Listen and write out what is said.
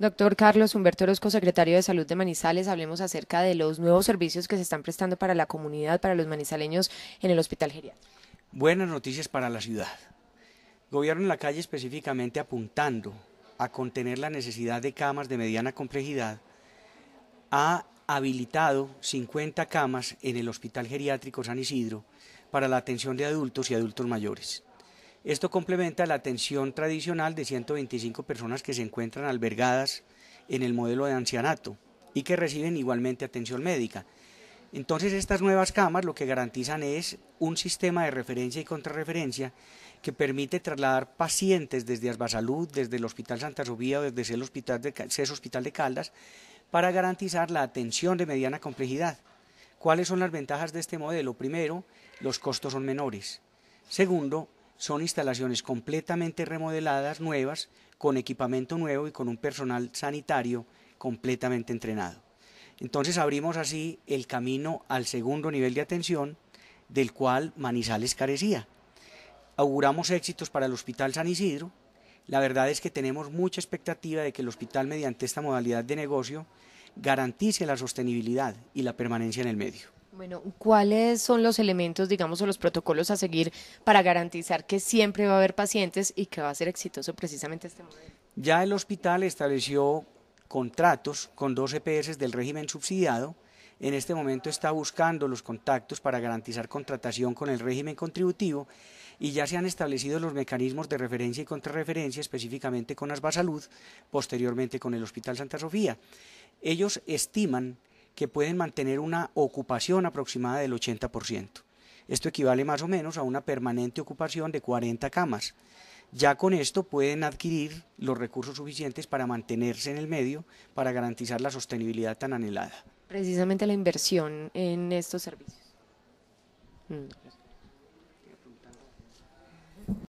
Doctor Carlos Humberto Orozco, secretario de Salud de Manizales, hablemos acerca de los nuevos servicios que se están prestando para la comunidad, para los manizaleños en el Hospital Geriátrico. Buenas noticias para la ciudad. Gobierno en la calle específicamente apuntando a contener la necesidad de camas de mediana complejidad, ha habilitado 50 camas en el Hospital Geriátrico San Isidro para la atención de adultos y adultos mayores. Esto complementa la atención tradicional de 125 personas que se encuentran albergadas en el modelo de ancianato y que reciben igualmente atención médica. Entonces estas nuevas camas lo que garantizan es un sistema de referencia y contrarreferencia que permite trasladar pacientes desde Asbasalud, desde el Hospital Santa Sofía o desde el Hospital CES Hospital de Caldas para garantizar la atención de mediana complejidad. ¿Cuáles son las ventajas de este modelo? Primero, los costos son menores. Segundo, son instalaciones completamente remodeladas, nuevas, con equipamiento nuevo y con un personal sanitario completamente entrenado. Entonces abrimos así el camino al segundo nivel de atención del cual Manizales carecía. Auguramos éxitos para el Hospital San Isidro. La verdad es que tenemos mucha expectativa de que el hospital mediante esta modalidad de negocio garantice la sostenibilidad y la permanencia en el medio. Bueno, ¿cuáles son los elementos, digamos, o los protocolos a seguir para garantizar que siempre va a haber pacientes y que va a ser exitoso precisamente este modelo? Ya el hospital estableció contratos con dos EPS del régimen subsidiado. En este momento está buscando los contactos para garantizar contratación con el régimen contributivo y ya se han establecido los mecanismos de referencia y contrarreferencia específicamente con Salud, posteriormente con el Hospital Santa Sofía. Ellos estiman que pueden mantener una ocupación aproximada del 80%. Esto equivale más o menos a una permanente ocupación de 40 camas. Ya con esto pueden adquirir los recursos suficientes para mantenerse en el medio, para garantizar la sostenibilidad tan anhelada. Precisamente la inversión en estos servicios. Mm.